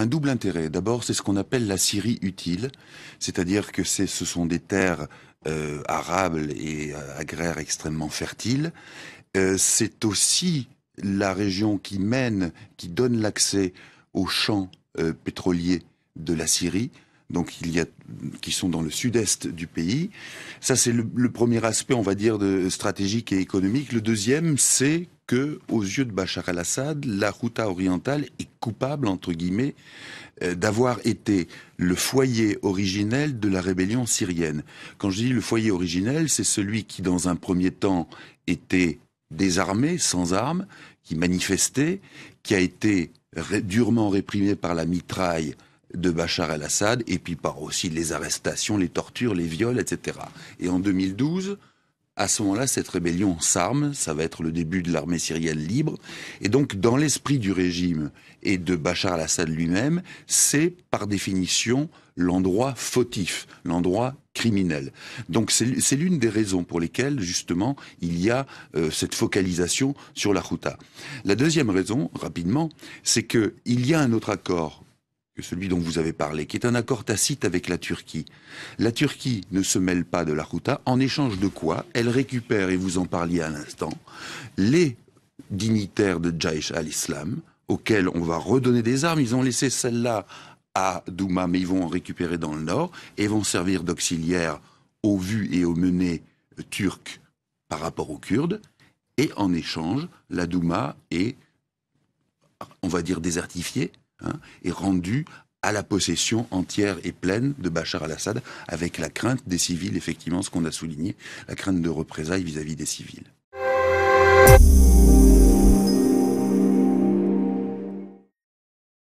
un double intérêt. D'abord, c'est ce qu'on appelle la Syrie utile, c'est-à-dire que ce sont des terres euh, arables et euh, agraires extrêmement fertiles. Euh, c'est aussi la région qui mène, qui donne l'accès aux champs pétroliers de la Syrie, donc il y a qui sont dans le sud-est du pays. Ça, c'est le, premier aspect, on va dire, de, stratégique et économique. Le deuxième, c'est que, aux yeux de Bachar al-Assad, la Routa orientale est coupable, entre guillemets, euh, d'avoir été le foyer originel de la rébellion syrienne. Quand je dis le foyer originel, c'est celui qui, dans un premier temps, était désarmé, sans armes, qui manifestait, qui a été durement réprimé par la mitraille de Bachar al assad et puis par aussi les arrestations, les tortures, les viols, etc. Et en 2012, à ce moment-là, cette rébellion s'arme, ça va être le début de l'armée syrienne libre, et donc dans l'esprit du régime et de Bachar al-Assad lui-même, c'est par définition l'endroit fautif, l'endroit criminel. Donc c'est l'une des raisons pour lesquelles justement il y a euh, cette focalisation sur la Houta. La deuxième raison, rapidement, c'est qu'il y a un autre accord celui dont vous avez parlé, qui est un accord tacite avec la Turquie. La Turquie ne se mêle pas de la en échange de quoi elle récupère, et vous en parliez à l'instant, les dignitaires de Jaish al-Islam, auxquels on va redonner des armes. Ils ont laissé celle là à Douma, mais ils vont en récupérer dans le nord et vont servir d'auxiliaire aux vues et aux menées euh, turques par rapport aux Kurdes. Et en échange, la Douma est, on va dire, désertifiée Hein, est rendu à la possession entière et pleine de Bachar al-Assad, avec la crainte des civils, effectivement, ce qu'on a souligné, la crainte de représailles vis à -vis des civils.